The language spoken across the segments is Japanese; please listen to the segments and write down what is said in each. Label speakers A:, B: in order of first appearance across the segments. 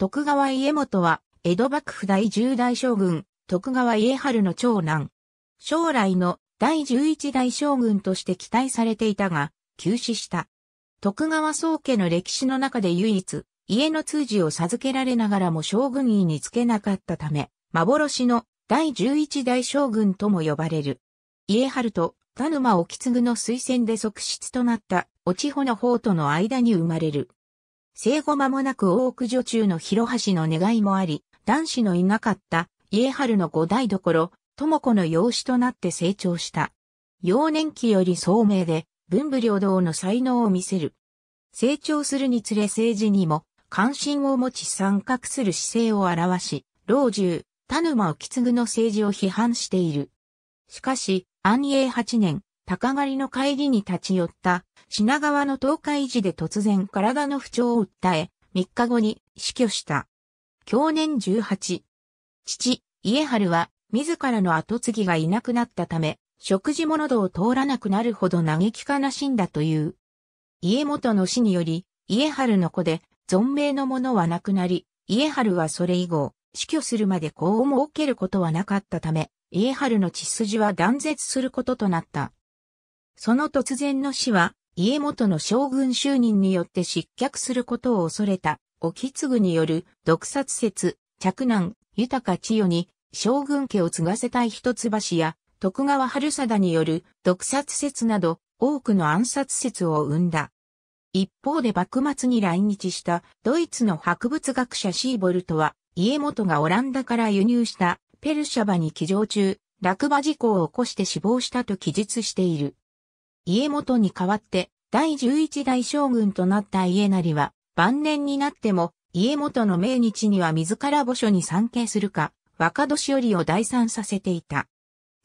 A: 徳川家元は、江戸幕府第10代将軍、徳川家春の長男。将来の第11代将軍として期待されていたが、急死した。徳川宗家の歴史の中で唯一、家の通じを授けられながらも将軍位につけなかったため、幻の第11代将軍とも呼ばれる。家春と田沼意次の推薦で側室となった、お千穂の方との間に生まれる。生後間もなく大奥女中の広橋の願いもあり、男子のいなかった家春の五代所、智子の養子となって成長した。幼年期より聡明で、文武両道の才能を見せる。成長するにつれ政治にも関心を持ち参画する姿勢を表し、老中、田沼を継ぐの政治を批判している。しかし、安永八年、鷹狩りの帰りに立ち寄った品川の東海寺で突然体の不調を訴え、3日後に死去した。去年18。父、家春は自らの後継ぎがいなくなったため、食事もなを通らなくなるほど嘆き悲しんだという。家元の死により、家春の子で、存命の者は亡くなり、家春はそれ以後、死去するまで子を設けることはなかったため、家春の血筋は断絶することとなった。その突然の死は、家元の将軍就任によって失脚することを恐れた、沖継による毒殺説、嫡男、豊千代に将軍家を継がせたい一橋や、徳川春貞による毒殺説など、多くの暗殺説を生んだ。一方で幕末に来日したドイツの博物学者シーボルトは、家元がオランダから輸入したペルシャバに騎乗中、落馬事故を起こして死亡したと記述している。家元に代わって第十一代将軍となった家成は晩年になっても家元の命日には自ら墓所に参詣するか若年寄りを代参させていた。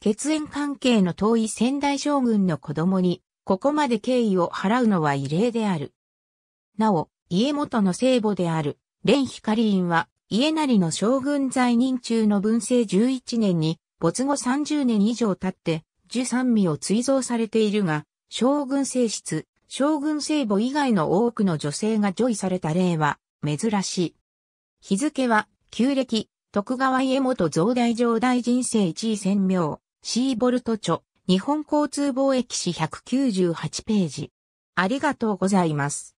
A: 血縁関係の遠い仙台将軍の子供にここまで敬意を払うのは異例である。なお、家元の聖母である、蓮光院は、家成の将軍在任中の文政11年に、没後30年以上経って、十三味を追贈されているが、将軍正室、将軍聖母以外の多くの女性が除位された例は珍しい。日付は、旧暦、徳川家元増大上大人生一位専明、シーボルト著、日本交通貿易史198ページ。ありがとうございます。